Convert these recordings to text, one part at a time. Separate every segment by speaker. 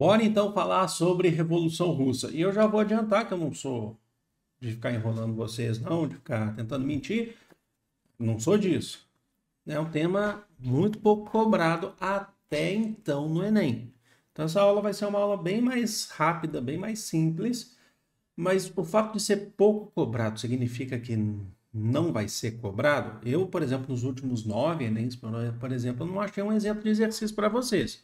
Speaker 1: Bora então falar sobre Revolução Russa. E eu já vou adiantar que eu não sou de ficar enrolando vocês, não, de ficar tentando mentir. Não sou disso. É um tema muito pouco cobrado até então no Enem. Então essa aula vai ser uma aula bem mais rápida, bem mais simples. Mas o fato de ser pouco cobrado significa que não vai ser cobrado? Eu, por exemplo, nos últimos nove Enems, por exemplo, não achei um exemplo de exercício para vocês.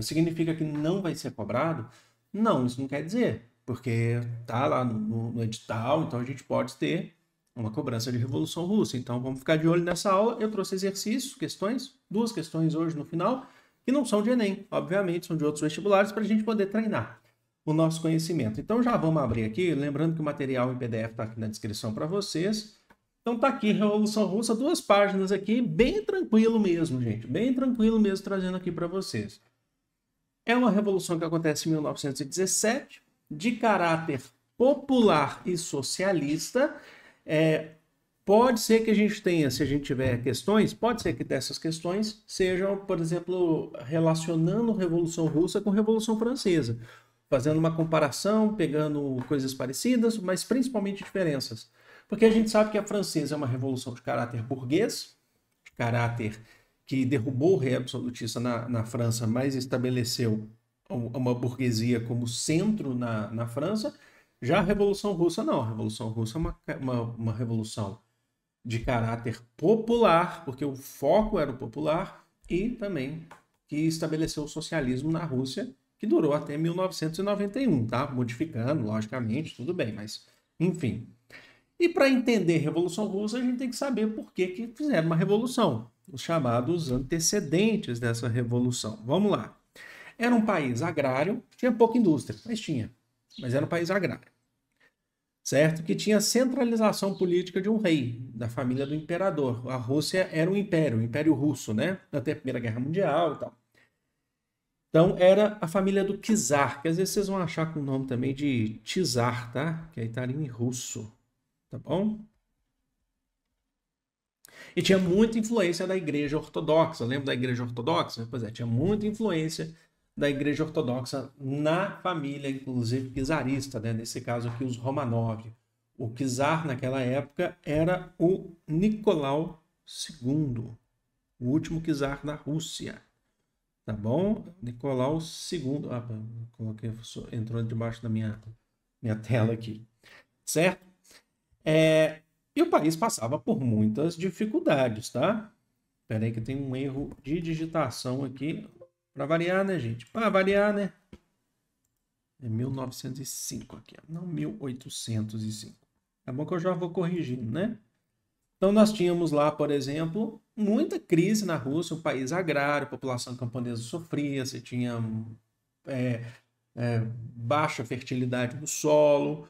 Speaker 1: Significa que não vai ser cobrado? Não, isso não quer dizer, porque tá lá no, no edital, então a gente pode ter uma cobrança de Revolução Russa. Então vamos ficar de olho nessa aula. Eu trouxe exercícios, questões, duas questões hoje no final, que não são de Enem, obviamente, são de outros vestibulares para a gente poder treinar o nosso conhecimento. Então já vamos abrir aqui, lembrando que o material em PDF está aqui na descrição para vocês. Então tá aqui Revolução Russa, duas páginas aqui, bem tranquilo mesmo, gente, bem tranquilo mesmo trazendo aqui para vocês. É uma revolução que acontece em 1917, de caráter popular e socialista. É, pode ser que a gente tenha, se a gente tiver questões, pode ser que dessas questões sejam, por exemplo, relacionando Revolução Russa com Revolução Francesa, fazendo uma comparação, pegando coisas parecidas, mas principalmente diferenças. Porque a gente sabe que a francesa é uma revolução de caráter burguês, de caráter que derrubou o rei absolutista na, na França, mas estabeleceu uma burguesia como centro na, na França, já a Revolução Russa não. A Revolução Russa é uma, uma, uma revolução de caráter popular, porque o foco era o popular, e também que estabeleceu o socialismo na Rússia, que durou até 1991, tá? Modificando, logicamente, tudo bem, mas enfim. E para entender a Revolução Russa, a gente tem que saber por que, que fizeram uma revolução os chamados antecedentes dessa revolução. Vamos lá. Era um país agrário, tinha pouca indústria, mas tinha. Mas era um país agrário. Certo? Que tinha centralização política de um rei, da família do imperador. A Rússia era um império, o um Império Russo, né? Até a Primeira Guerra Mundial e tal. Então, era a família do Kizar, que às vezes vocês vão achar com o nome também de Tizar, tá? Que é e russo, tá bom? E tinha muita influência da igreja ortodoxa. Lembra da igreja ortodoxa? Pois é, tinha muita influência da igreja ortodoxa na família, inclusive czarista, né? nesse caso aqui os Romanov. O czar naquela época era o Nicolau II, o último czar da Rússia. Tá bom? Nicolau II. Ah, coloquei, entrou debaixo da minha, minha tela aqui. Certo? É, e o país passava por muitas dificuldades, tá? Espera aí que tem um erro de digitação aqui. Para variar, né, gente? Para variar, né? É 1905 aqui, não 1805. É tá bom que eu já vou corrigindo, né? Então, nós tínhamos lá, por exemplo, muita crise na Rússia, um país agrário, a população camponesa sofria, você tinha é, é, baixa fertilidade do solo,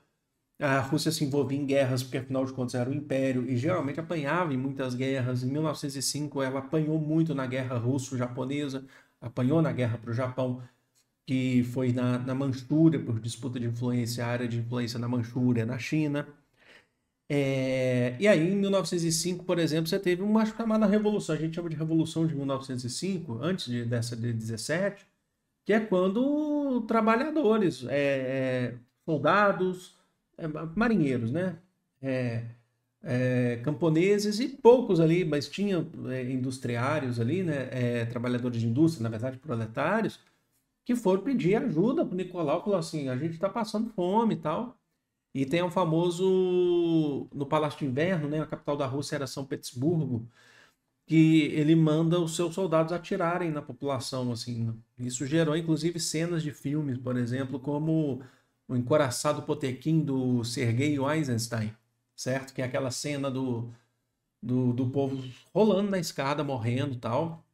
Speaker 1: a Rússia se envolvia em guerras, porque afinal de contas era o um império, e geralmente apanhava em muitas guerras. Em 1905, ela apanhou muito na guerra russo-japonesa, apanhou na guerra para o Japão, que foi na, na Manchúria, por disputa de influência, área de influência na Manchúria, na China. É, e aí, em 1905, por exemplo, você teve uma chamada revolução, a gente chama de Revolução de 1905, antes de, dessa de 17, que é quando trabalhadores, é, é soldados, é, marinheiros, né? É, é, camponeses e poucos ali, mas tinha é, industriários ali, né, é, trabalhadores de indústria, na verdade proletários, que foram pedir ajuda para Nicolau, falou assim, a gente está passando fome e tal, e tem um famoso, no Palácio de Inverno, né, a capital da Rússia era São Petersburgo, que ele manda os seus soldados atirarem na população, assim, isso gerou inclusive cenas de filmes, por exemplo, como o encoraçado Potequim do Sergei Eisenstein, certo? Que é aquela cena do, do, do povo rolando na escada, morrendo tal.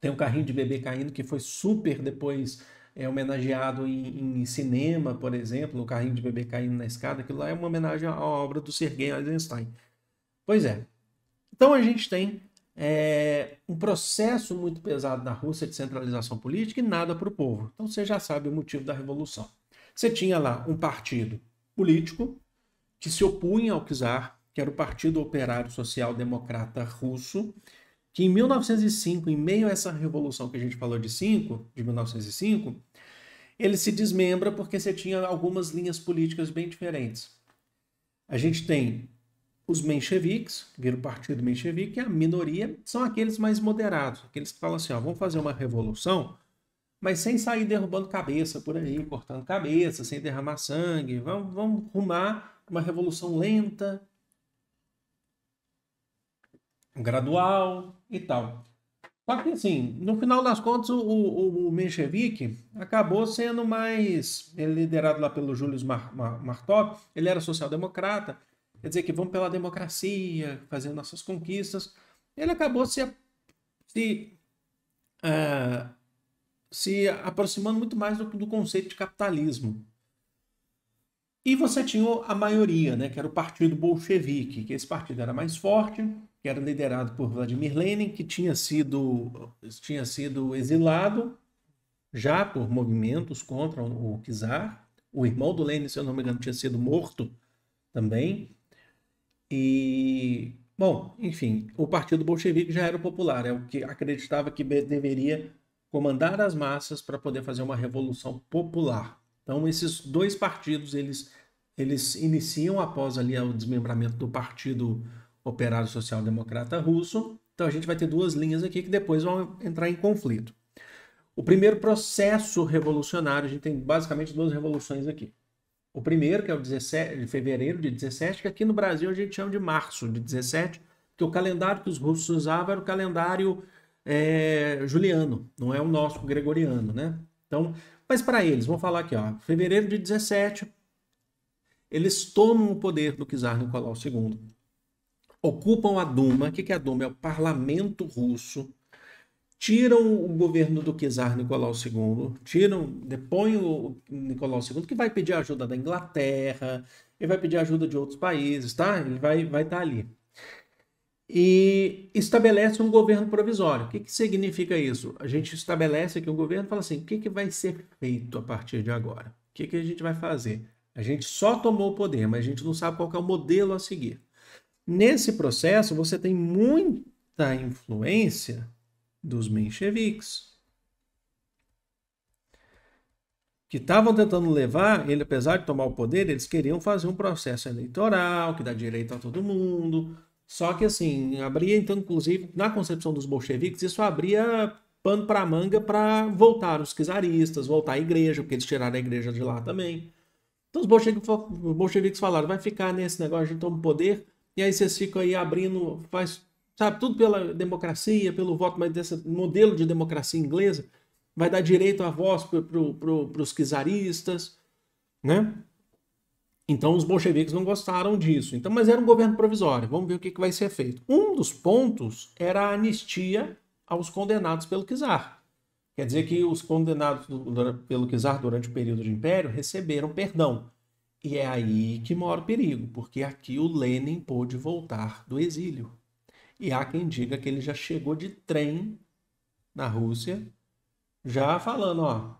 Speaker 1: Tem um carrinho de bebê caindo que foi super depois é, homenageado em, em cinema, por exemplo, o carrinho de bebê caindo na escada. Aquilo lá é uma homenagem à obra do Sergei Eisenstein. Pois é. Então a gente tem é, um processo muito pesado na Rússia de centralização política e nada para o povo. Então você já sabe o motivo da revolução. Você tinha lá um partido político que se opunha ao czar, que era o Partido Operário Social Democrata Russo, que em 1905, em meio a essa revolução que a gente falou de 5, de 1905, ele se desmembra porque você tinha algumas linhas políticas bem diferentes. A gente tem os mencheviques, vira o partido menchevique, a minoria são aqueles mais moderados, aqueles que falam assim, ó, vamos fazer uma revolução, mas sem sair derrubando cabeça por aí, cortando cabeça, sem derramar sangue. Vamos, vamos rumar uma revolução lenta, gradual e tal. Só que, assim, no final das contas, o, o, o Menchevique acabou sendo mais. Ele liderado lá pelo Júlio Mar, Mar, ele era social-democrata, quer dizer que vamos pela democracia, fazendo nossas conquistas. Ele acabou se, se uh, se aproximando muito mais do, do conceito de capitalismo. E você tinha a maioria, né, que era o Partido Bolchevique, que esse partido era mais forte, que era liderado por Vladimir Lenin, que tinha sido, tinha sido exilado já por movimentos contra o czar. O irmão do Lenin, se eu não me engano, tinha sido morto também. E, bom, enfim, o Partido Bolchevique já era popular, é o que acreditava que deveria comandar as massas para poder fazer uma revolução popular. Então esses dois partidos eles eles iniciam após ali o desmembramento do Partido Operário Social Democrata Russo. Então a gente vai ter duas linhas aqui que depois vão entrar em conflito. O primeiro processo revolucionário, a gente tem basicamente duas revoluções aqui. O primeiro, que é o 17 de fevereiro de 17, que aqui no Brasil a gente chama de março de 17, que o calendário que os russos usavam era o calendário é, juliano, não é o nosso gregoriano, né? Então, mas para eles, vamos falar aqui, ó, fevereiro de 17, eles tomam o poder do czar Nicolau II. Ocupam a Duma, o que é a Duma? É o parlamento russo. Tiram o governo do czar Nicolau II, tiram, depõem o Nicolau II, que vai pedir ajuda da Inglaterra, ele vai pedir ajuda de outros países, tá? Ele vai estar vai tá ali e estabelece um governo provisório. O que, que significa isso? A gente estabelece aqui um governo e fala assim: o que, que vai ser feito a partir de agora? O que, que a gente vai fazer? A gente só tomou o poder, mas a gente não sabe qual é o modelo a seguir. Nesse processo, você tem muita influência dos mencheviques, que estavam tentando levar ele, apesar de tomar o poder, eles queriam fazer um processo eleitoral que dá direito a todo mundo, só que assim, abria então, inclusive, na concepção dos bolcheviques, isso abria pano para manga para voltar os czaristas, voltar a igreja, porque eles tiraram a igreja de lá também. Então os bolcheviques falaram, vai ficar nesse negócio de tomar poder, e aí vocês ficam aí abrindo, faz, sabe, tudo pela democracia, pelo voto, mas desse modelo de democracia inglesa, vai dar direito à voz para pro, pro, os czaristas, né? Então os bolcheviques não gostaram disso. Então, mas era um governo provisório. Vamos ver o que, que vai ser feito. Um dos pontos era a anistia aos condenados pelo czar. Quer dizer que os condenados pelo czar durante o período de império receberam perdão. E é aí que mora o perigo, porque aqui o Lenin pôde voltar do exílio. E há quem diga que ele já chegou de trem na Rússia, já falando, ó,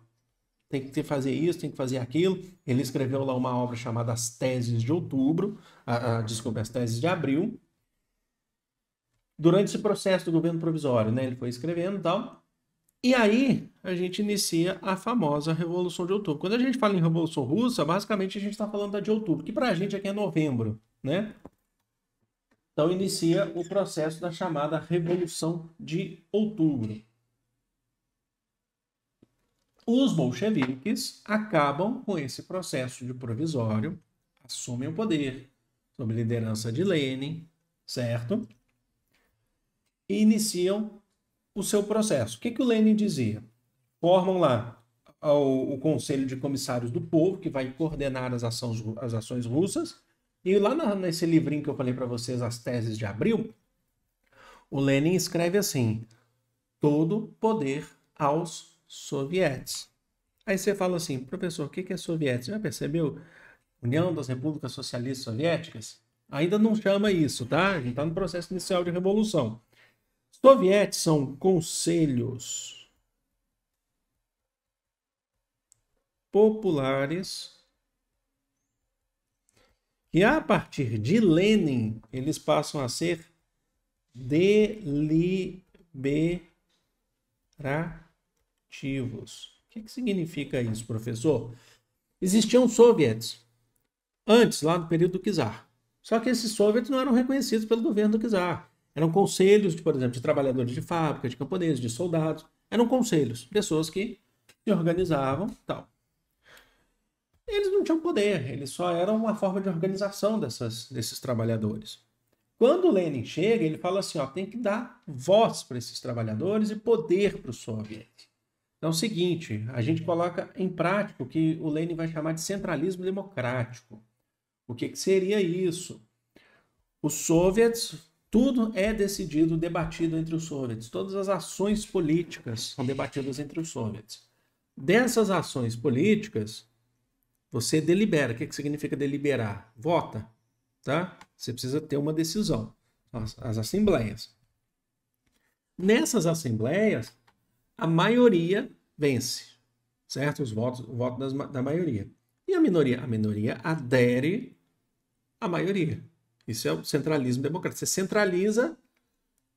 Speaker 1: tem que fazer isso, tem que fazer aquilo. Ele escreveu lá uma obra chamada As Teses de Outubro, a, a, desculpa, As Teses de Abril. Durante esse processo do governo provisório, né, ele foi escrevendo e tal. E aí a gente inicia a famosa Revolução de Outubro. Quando a gente fala em Revolução Russa, basicamente a gente está falando da de outubro, que para a gente aqui é novembro, né? Então inicia o processo da chamada Revolução de Outubro. Os bolcheviques acabam com esse processo de provisório, assumem o poder, sob liderança de Lenin, certo? E iniciam o seu processo. O que, que o Lenin dizia? Formam lá o, o Conselho de Comissários do Povo, que vai coordenar as ações, as ações russas. E lá na, nesse livrinho que eu falei para vocês, As Teses de Abril, o Lenin escreve assim: todo poder aos Soviéticos. Aí você fala assim, professor, o que é soviético? Você já percebeu? União das Repúblicas Socialistas Soviéticas? Ainda não chama isso, tá? A gente está no processo inicial de revolução. Soviéticos são conselhos populares que a partir de Lenin eles passam a ser deliberados ativos. O que, que significa isso, professor? Existiam soviets antes, lá no período do Kizar. Só que esses soviets não eram reconhecidos pelo governo do Kizar. Eram conselhos, de, por exemplo, de trabalhadores de fábrica, de camponeses, de soldados. Eram conselhos, pessoas que se organizavam tal. Eles não tinham poder, eles só eram uma forma de organização dessas, desses trabalhadores. Quando Lenin chega, ele fala assim: ó, tem que dar voz para esses trabalhadores e poder para os soviets é o seguinte: a gente coloca em prática o que o Lenin vai chamar de centralismo democrático. O que, que seria isso? Os soviets, tudo é decidido, debatido entre os soviets. Todas as ações políticas são debatidas entre os soviets. Dessas ações políticas, você delibera. O que, que significa deliberar? Vota, tá? Você precisa ter uma decisão. As, as assembleias. Nessas assembleias, a maioria vence, certo? Os votos, o voto das, da maioria. E a minoria? A minoria adere à maioria. Isso é o centralismo democrático. Você centraliza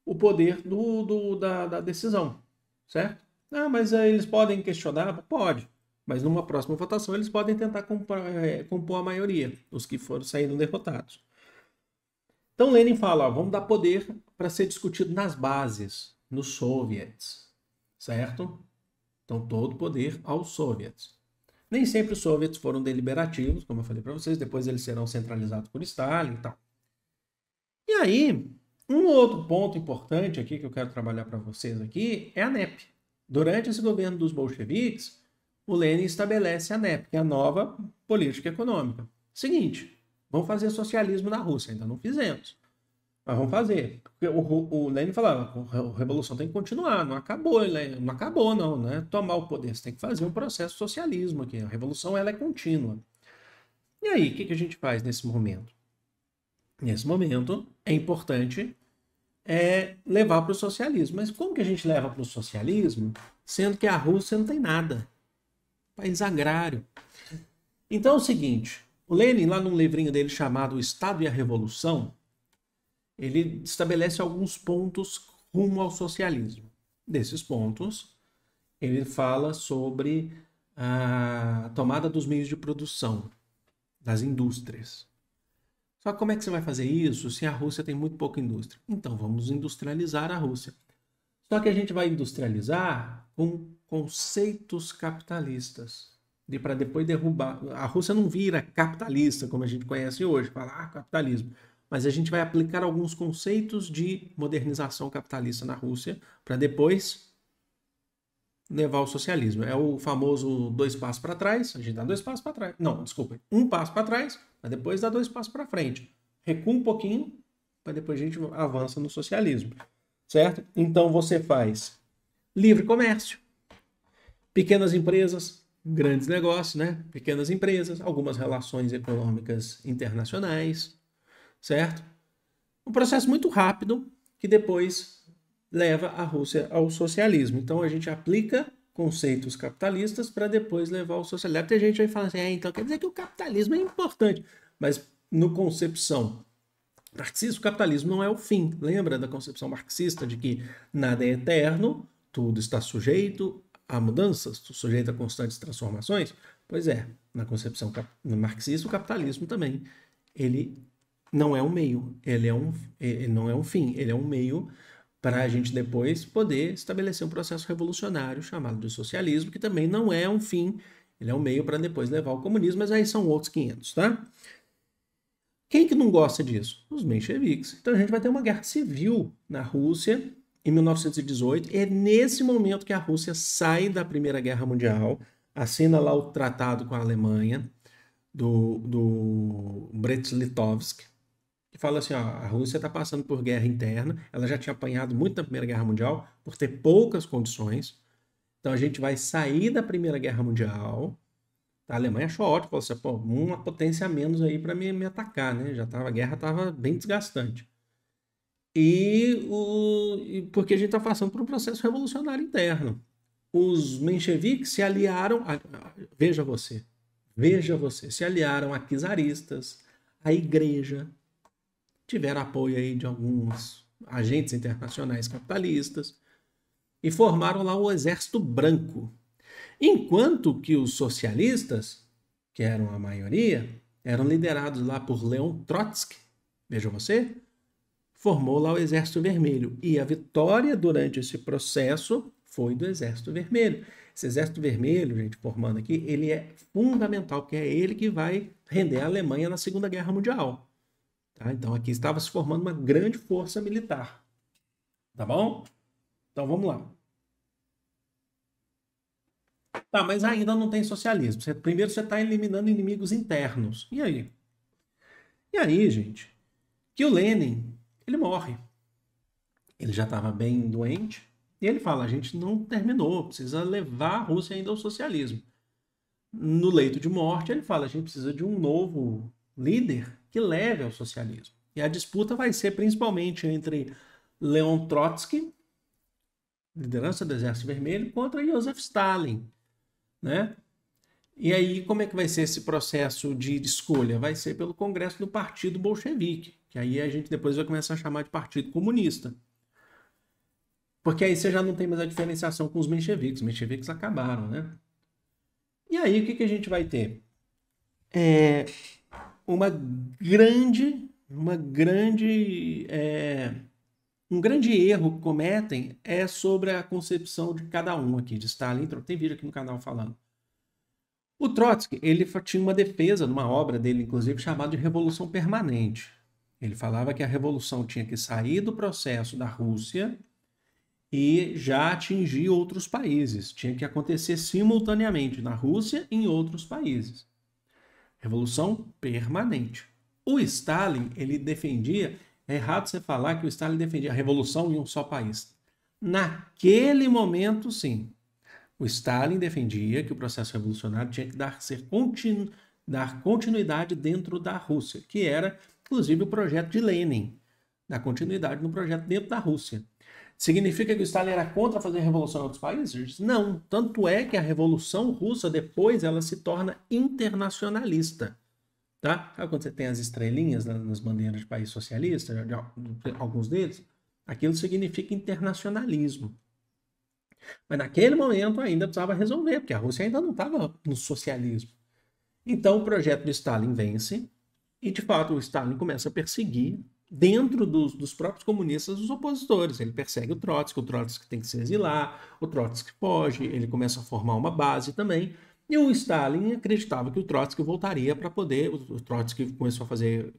Speaker 1: o poder do, do da, da, decisão, certo? Ah, mas eh, eles podem questionar? Pode. Mas numa próxima votação eles podem tentar compor, é, compor a maioria, os que foram saindo derrotados. Então Lenin fala, ó, vamos dar poder para ser discutido nas bases, nos soviets, certo? Então, todo poder aos soviets. Nem sempre os soviets foram deliberativos, como eu falei para vocês, depois eles serão centralizados por Stalin e tal. E aí, um outro ponto importante aqui que eu quero trabalhar para vocês aqui é a NEP. Durante esse governo dos bolcheviques, o Lenin estabelece a NEP, que é a nova política econômica. Seguinte, vamos fazer socialismo na Rússia, ainda não fizemos. Mas vamos fazer. Porque o, o, o Lenin falava, a revolução tem que continuar, não acabou, não acabou não, né? Tomar o poder, você tem que fazer um processo de socialismo aqui. A revolução, ela é contínua. E aí, o que, que a gente faz nesse momento? Nesse momento, é importante é, levar para o socialismo. Mas como que a gente leva para o socialismo, sendo que a Rússia não tem nada? País agrário. Então é o seguinte, o Lenin, lá num livrinho dele chamado O Estado e a Revolução, ele estabelece alguns pontos rumo ao socialismo. Desses pontos, ele fala sobre a tomada dos meios de produção, das indústrias. Só como é que você vai fazer isso se a Rússia tem muito pouca indústria? Então vamos industrializar a Rússia. Só que a gente vai industrializar com conceitos capitalistas. De para depois derrubar. A Rússia não vira capitalista como a gente conhece hoje, fala ah, capitalismo mas a gente vai aplicar alguns conceitos de modernização capitalista na Rússia para depois levar o socialismo. É o famoso dois passos para trás, a gente dá dois passos para trás. Não, desculpa, um passo para trás, mas depois dá dois passos para frente. Recua um pouquinho, mas depois a gente avança no socialismo. Certo? Então você faz livre comércio, pequenas empresas, grandes negócios, né? Pequenas empresas, algumas relações econômicas internacionais, certo? Um processo muito rápido que depois leva a Rússia ao socialismo. Então a gente aplica conceitos capitalistas para depois levar ao socialismo. Tem gente aí fala assim, é, então quer dizer que o capitalismo é importante, mas no concepção marxista, o capitalismo não é o fim. Lembra da concepção marxista de que nada é eterno, tudo está sujeito a mudanças, sujeito a constantes transformações? Pois é, na concepção marxista, o capitalismo também ele não é um meio, ele é um, ele não é um fim, ele é um meio para a gente depois poder estabelecer um processo revolucionário chamado de socialismo, que também não é um fim, ele é um meio para depois levar ao comunismo, mas aí são outros 500, tá? Quem que não gosta disso? Os mencheviques. Então a gente vai ter uma guerra civil na Rússia em 1918. É nesse momento que a Rússia sai da Primeira Guerra Mundial, assina lá o tratado com a Alemanha do, do Brest-Litovsk, fala assim: ó, a Rússia está passando por guerra interna, ela já tinha apanhado muito na Primeira Guerra Mundial, por ter poucas condições. Então a gente vai sair da Primeira Guerra Mundial. A Alemanha achou ótimo, falou assim: pô, uma potência a menos aí para me, me atacar, né? Já tava, a guerra estava bem desgastante. E, o, porque a gente está passando por um processo revolucionário interno. Os mencheviques se aliaram. A, veja você, veja você, se aliaram a czaristas, a igreja, tiveram apoio aí de alguns agentes internacionais capitalistas e formaram lá o Exército Branco. Enquanto que os socialistas, que eram a maioria, eram liderados lá por Leon Trotsky, veja você, formou lá o Exército Vermelho. E a vitória durante esse processo foi do Exército Vermelho. Esse Exército Vermelho, gente, formando aqui, ele é fundamental, porque é ele que vai render a Alemanha na Segunda Guerra Mundial. Tá? Então aqui estava se formando uma grande força militar. Tá bom? Então vamos lá. Tá, mas ainda não tem socialismo. Você, primeiro você está eliminando inimigos internos. E aí? E aí, gente, que o Lenin, ele morre. Ele já estava bem doente. E ele fala, a gente não terminou, precisa levar a Rússia ainda ao socialismo. No leito de morte, ele fala, a gente precisa de um novo líder que leve ao socialismo. E a disputa vai ser principalmente entre Leon Trotsky, liderança do Exército Vermelho, contra Joseph Stalin, né? E aí, como é que vai ser esse processo de escolha? Vai ser pelo Congresso do Partido Bolchevique, que aí a gente depois vai começar a chamar de Partido Comunista. Porque aí você já não tem mais a diferenciação com os mencheviques. Os mencheviques acabaram, né? E aí, o que, que a gente vai ter? É, uma grande, uma grande, é, um grande erro que cometem é sobre a concepção de cada um aqui, de Stalin. Tem vídeo aqui no canal falando. O Trotsky, ele tinha uma defesa numa obra dele, inclusive, chamada de Revolução Permanente. Ele falava que a revolução tinha que sair do processo da Rússia e já atingir outros países. Tinha que acontecer simultaneamente na Rússia e em outros países. Revolução permanente. O Stalin, ele defendia, é errado você falar que o Stalin defendia a revolução em um só país. Naquele momento, sim. O Stalin defendia que o processo revolucionário tinha que dar, ser continu, dar continuidade dentro da Rússia, que era, inclusive, o projeto de Lenin, da continuidade no projeto dentro da Rússia. Significa que o Stalin era contra fazer revolução em outros países? Não. Tanto é que a Revolução Russa, depois, ela se torna internacionalista. Tá? Sabe quando você tem as estrelinhas nas bandeiras de país socialista, de alguns deles? Aquilo significa internacionalismo. Mas naquele momento ainda precisava resolver, porque a Rússia ainda não estava no socialismo. Então o projeto de Stalin vence, e de fato o Stalin começa a perseguir dentro dos, dos, próprios comunistas, os opositores. Ele persegue o Trotsky, o Trotsky tem que se exilar, o Trotsky foge, ele começa a formar uma base também. E o Stalin acreditava que o Trotsky voltaria para poder. O Trotsky começou a fazer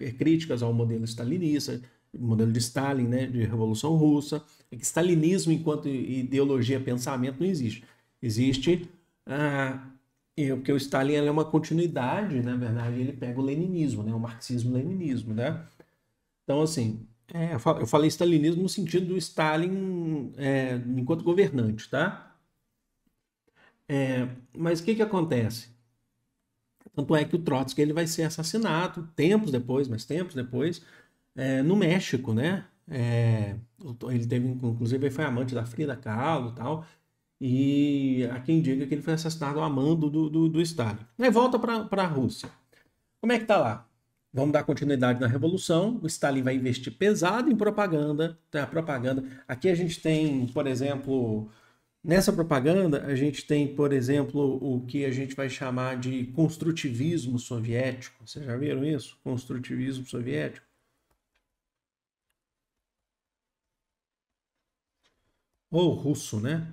Speaker 1: é, críticas ao modelo stalinista, modelo de Stalin, né, de Revolução Russa. É que stalinismo, enquanto ideologia, pensamento, não existe. Existe. Ah, é, porque o Stalin é uma continuidade, na verdade, ele pega o leninismo, né, o marxismo-leninismo, né? Então, assim, é, eu falei stalinismo no sentido do Stalin é, enquanto governante, tá? É, mas o que, que acontece? Tanto é que o Trotsky ele vai ser assassinado tempos depois, mas tempos depois, é, no México, né? É, ele teve, inclusive, ele foi amante da Frida Kahlo e tal. E há quem diga que ele foi assassinado amando do, do, do Stalin. Aí volta para a Rússia. Como é que tá lá? Vamos dar continuidade na revolução. O Stalin vai investir pesado em propaganda. Então, a propaganda. Aqui a gente tem, por exemplo, nessa propaganda, a gente tem, por exemplo, o que a gente vai chamar de construtivismo soviético. Vocês já viram isso? Construtivismo soviético. Ou russo, né?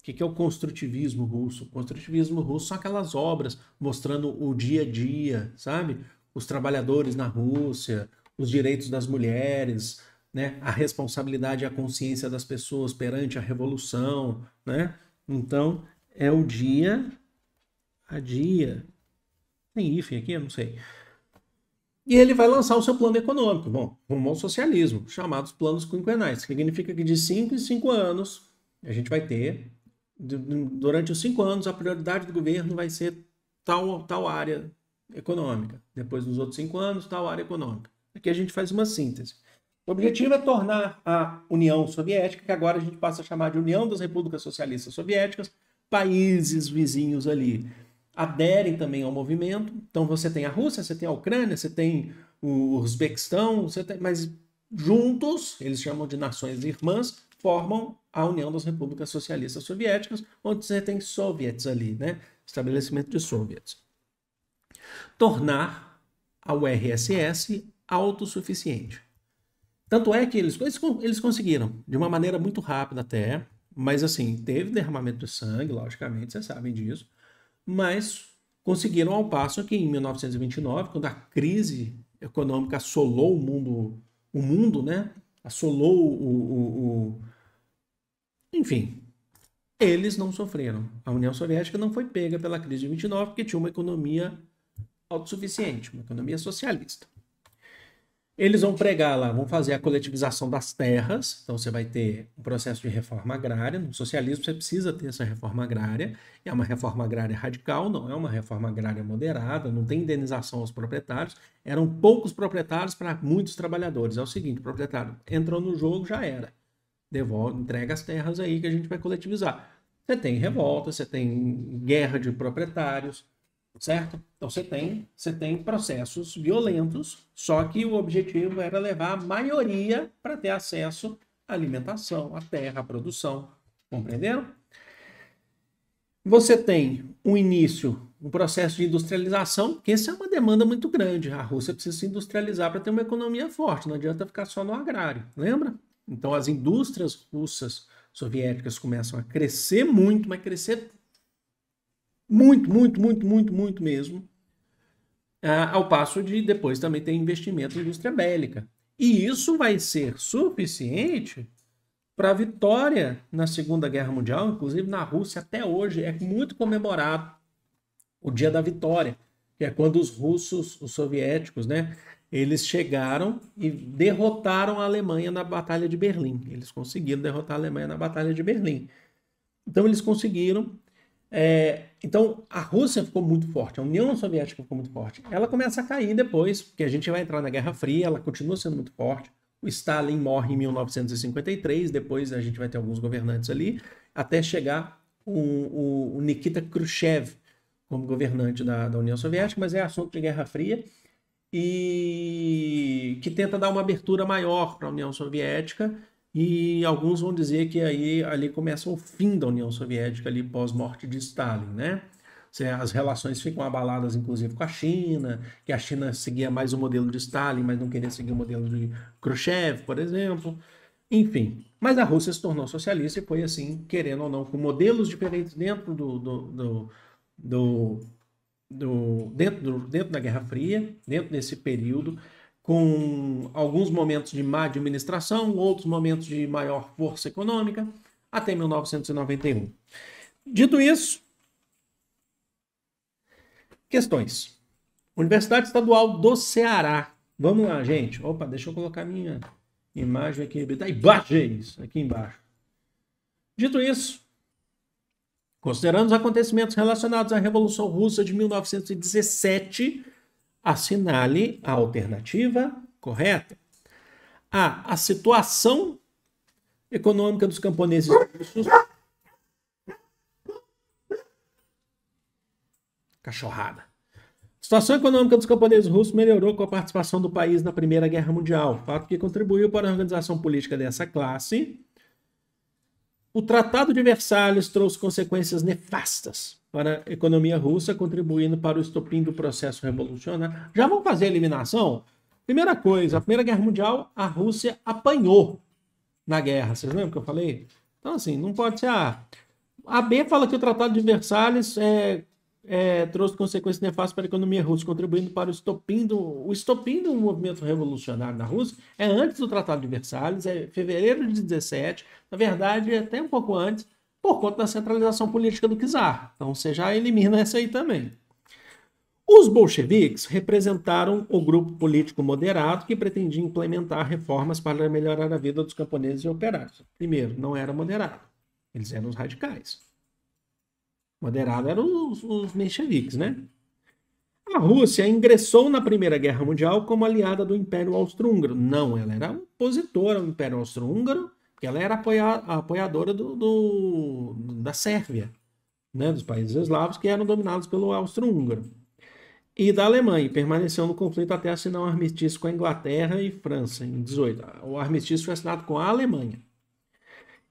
Speaker 1: O que é o construtivismo russo? O construtivismo russo são aquelas obras mostrando o dia a dia, sabe? os trabalhadores na Rússia, os direitos das mulheres, né, a responsabilidade e a consciência das pessoas perante a revolução, né? Então, é o dia a dia. Tem hífen aqui, eu não sei. E ele vai lançar o seu plano econômico, bom, rumo ao socialismo, chamados planos quinquenais. Significa que de 5 em 5 anos a gente vai ter, durante os 5 anos, a prioridade do governo vai ser tal tal área econômica. Depois, nos outros cinco anos, tal área econômica. Aqui a gente faz uma síntese. O objetivo é tornar a União Soviética, que agora a gente passa a chamar de União das Repúblicas Socialistas Soviéticas, países vizinhos ali aderem também ao movimento. Então você tem a Rússia, você tem a Ucrânia, você tem o Uzbequistão, você tem, mas juntos, eles chamam de nações irmãs, formam a União das Repúblicas Socialistas Soviéticas, onde você tem soviets ali, né? Estabelecimento de soviets tornar a URSS autossuficiente. Tanto é que eles, eles conseguiram, de uma maneira muito rápida até, mas assim, teve derramamento de sangue, logicamente, vocês sabem disso, mas conseguiram ao passo que em 1929, quando a crise econômica assolou o mundo, o mundo, né? Assolou o, o, o... enfim, eles não sofreram. A União Soviética não foi pega pela crise de 29 porque tinha uma economia autossuficiente, uma economia socialista. Eles vão pregar lá, vão fazer a coletivização das terras, então você vai ter um processo de reforma agrária. No socialismo você precisa ter essa reforma agrária, é uma reforma agrária radical, não é uma reforma agrária moderada, não tem indenização aos proprietários. Eram poucos proprietários para muitos trabalhadores. É o seguinte: o proprietário entrou no jogo, já era. Devolve, entrega as terras aí que a gente vai coletivizar. Você tem revolta, você tem guerra de proprietários, certo? Então você tem, você tem processos violentos, só que o objetivo era levar a maioria para ter acesso à alimentação, à terra, à produção. Compreenderam? Você tem um início, um processo de industrialização, que essa é uma demanda muito grande. A Rússia precisa se industrializar para ter uma economia forte, não adianta ficar só no agrário, lembra? Então as indústrias russas soviéticas começam a crescer muito, mas crescer muito, muito, muito, muito, muito mesmo. Ah, ao passo de depois também ter investimento em indústria bélica. E isso vai ser suficiente para a vitória na Segunda Guerra Mundial, inclusive na Rússia até hoje é muito comemorado o dia da vitória, que é quando os russos, os soviéticos, né, eles chegaram e derrotaram a Alemanha na Batalha de Berlim. Eles conseguiram derrotar a Alemanha na Batalha de Berlim. Então eles conseguiram é, então, a Rússia ficou muito forte, a União Soviética ficou muito forte. Ela começa a cair depois, porque a gente vai entrar na Guerra Fria, ela continua sendo muito forte. O Stalin morre em 1953, depois a gente vai ter alguns governantes ali, até chegar o, o, o Nikita Khrushchev como governante da, da União Soviética, mas é assunto de Guerra Fria e que tenta dar uma abertura maior para a União Soviética e alguns vão dizer que aí ali começa o fim da União Soviética ali pós-morte de Stalin, né? As relações ficam abaladas, inclusive, com a China, que a China seguia mais o modelo de Stalin, mas não queria seguir o modelo de Khrushchev, por exemplo. Enfim, mas a Rússia se tornou socialista e foi assim, querendo ou não, com modelos diferentes dentro do, do, do, do do, dentro, do, dentro da Guerra Fria, dentro desse período, com alguns momentos de má administração, outros momentos de maior força econômica, até 1991. Dito isso, questões. Universidade Estadual do Ceará. Vamos lá, gente. Opa, deixa eu colocar minha imagem aqui. Tá embaixo, aqui embaixo. Dito isso, considerando os acontecimentos relacionados à Revolução Russa de 1917, assinale a alternativa correta. A. A situação econômica dos camponeses russos. Cachorrada. A situação econômica dos camponeses russos melhorou com a participação do país na Primeira Guerra Mundial, fato que contribuiu para a organização política dessa classe. O Tratado de Versalhes trouxe consequências nefastas para a economia russa, contribuindo para o estopim do processo revolucionário. Já vão fazer a eliminação? Primeira coisa, a Primeira Guerra Mundial, a Rússia apanhou na guerra. Vocês lembram que eu falei? Então, assim, não pode ser a. Ah, a B fala que o Tratado de Versalhes é, é, trouxe consequências nefastas para a economia russa, contribuindo para o estopim do, o estopim do movimento revolucionário na Rússia. É antes do Tratado de Versalhes, é fevereiro de 17, na verdade, é até um pouco antes, por conta da centralização política do czar. Então você já elimina essa aí também. Os bolcheviques representaram o grupo político moderado que pretendia implementar reformas para melhorar a vida dos camponeses e operários. Primeiro, não era moderado. Eles eram os radicais. Moderado eram os, os mencheviques, né? A Rússia ingressou na Primeira Guerra Mundial como aliada do Império Austro-Húngaro. Não, ela era opositora ao Império Austro-Húngaro porque ela era apoia, apoiadora do, do, da Sérvia, né, dos países eslavos que eram dominados pelo Austro-Húngaro. E da Alemanha, e permaneceu no conflito até assinar um armistício com a Inglaterra e França, em 18. O armistício foi assinado com a Alemanha.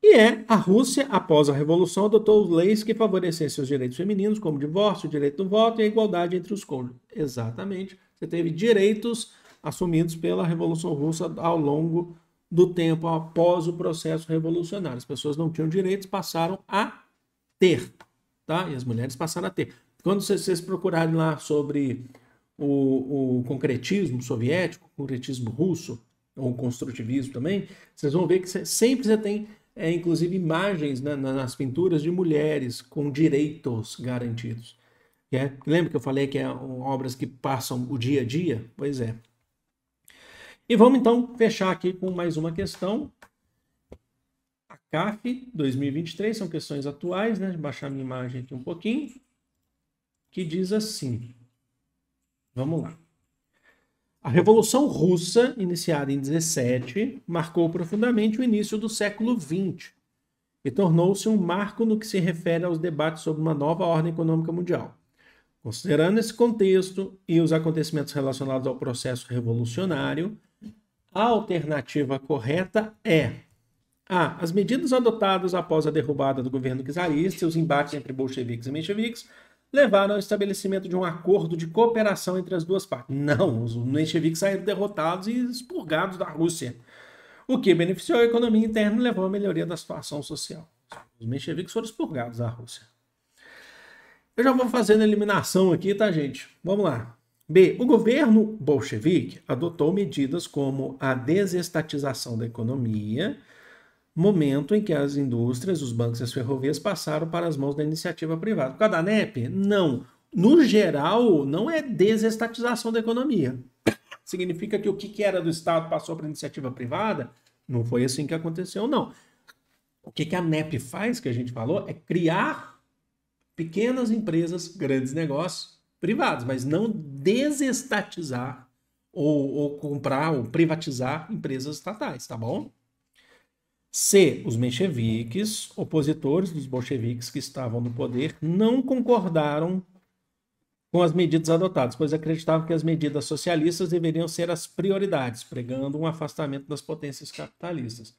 Speaker 1: E é, a Rússia, após a Revolução, adotou leis que favorecessem os direitos femininos, como o divórcio, o direito do voto e a igualdade entre os cônjuges. Exatamente. Você teve direitos assumidos pela Revolução Russa ao longo do tempo após o processo revolucionário. As pessoas não tinham direitos, passaram a ter, tá? E as mulheres passaram a ter. Quando vocês procurarem lá sobre o, o concretismo soviético, concretismo russo, ou construtivismo também, vocês vão ver que cê, sempre você tem, é, inclusive, imagens né, nas pinturas de mulheres com direitos garantidos. É, lembra que eu falei que é obras que passam o dia a dia? Pois é, e vamos então fechar aqui com mais uma questão. A CAF 2023, são questões atuais, né? Deixa eu baixar minha imagem aqui um pouquinho. Que diz assim: vamos lá. A Revolução Russa, iniciada em 17, marcou profundamente o início do século XX e tornou-se um marco no que se refere aos debates sobre uma nova ordem econômica mundial. Considerando esse contexto e os acontecimentos relacionados ao processo revolucionário, a alternativa correta é A. As medidas adotadas após a derrubada do governo czarista e os embates entre bolcheviques e mencheviques levaram ao estabelecimento de um acordo de cooperação entre as duas partes. Não, os mencheviques saíram derrotados e expurgados da Rússia, o que beneficiou a economia interna e levou à melhoria da situação social. Os mencheviques foram expurgados da Rússia. Eu já vou fazendo eliminação aqui, tá, gente? Vamos lá. B. O governo bolchevique adotou medidas como a desestatização da economia, momento em que as indústrias, os bancos e as ferrovias passaram para as mãos da iniciativa privada. Por causa da NEP? Não. No geral, não é desestatização da economia. Significa que o que era do Estado passou para a iniciativa privada? Não foi assim que aconteceu, não. O que a NEP faz, que a gente falou, é criar pequenas empresas, grandes negócios, privados, mas não desestatizar ou, ou comprar ou privatizar empresas estatais, tá bom? C. Os mencheviques, opositores dos bolcheviques que estavam no poder, não concordaram com as medidas adotadas, pois acreditavam que as medidas socialistas deveriam ser as prioridades, pregando um afastamento das potências capitalistas.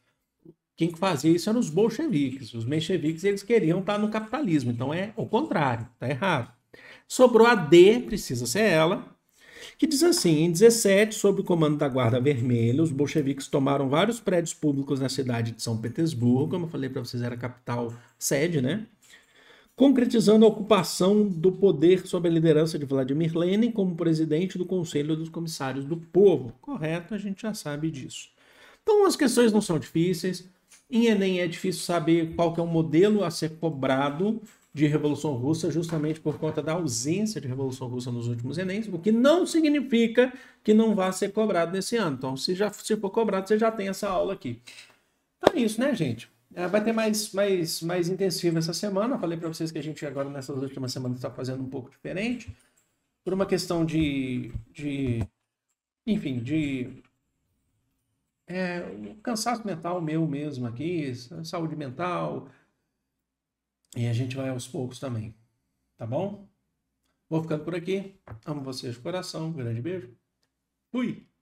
Speaker 1: Quem fazia isso eram os bolcheviques. Os mencheviques eles queriam estar no capitalismo, então é o contrário, está errado. Sobrou a D, precisa ser ela, que diz assim: em 17, sob o comando da Guarda Vermelha, os bolcheviques tomaram vários prédios públicos na cidade de São Petersburgo, como eu falei para vocês, era a capital sede, né? Concretizando a ocupação do poder sob a liderança de Vladimir Lenin como presidente do Conselho dos Comissários do Povo. Correto, a gente já sabe disso. Então as questões não são difíceis. Em Enem é difícil saber qual que é o modelo a ser cobrado, de Revolução Russa, justamente por conta da ausência de Revolução Russa nos últimos Enems, o que não significa que não vá ser cobrado nesse ano. Então, se já se for cobrado, você já tem essa aula aqui. Então é isso, né, gente? É, vai ter mais, mais, mais intensivo essa semana. falei para vocês que a gente agora, nessas últimas semanas, está fazendo um pouco diferente. Por uma questão de. de enfim, de. É, um cansaço mental meu mesmo aqui, saúde mental, e a gente vai aos poucos também. Tá bom? Vou ficando por aqui. Amo vocês de coração. Um grande beijo. Fui!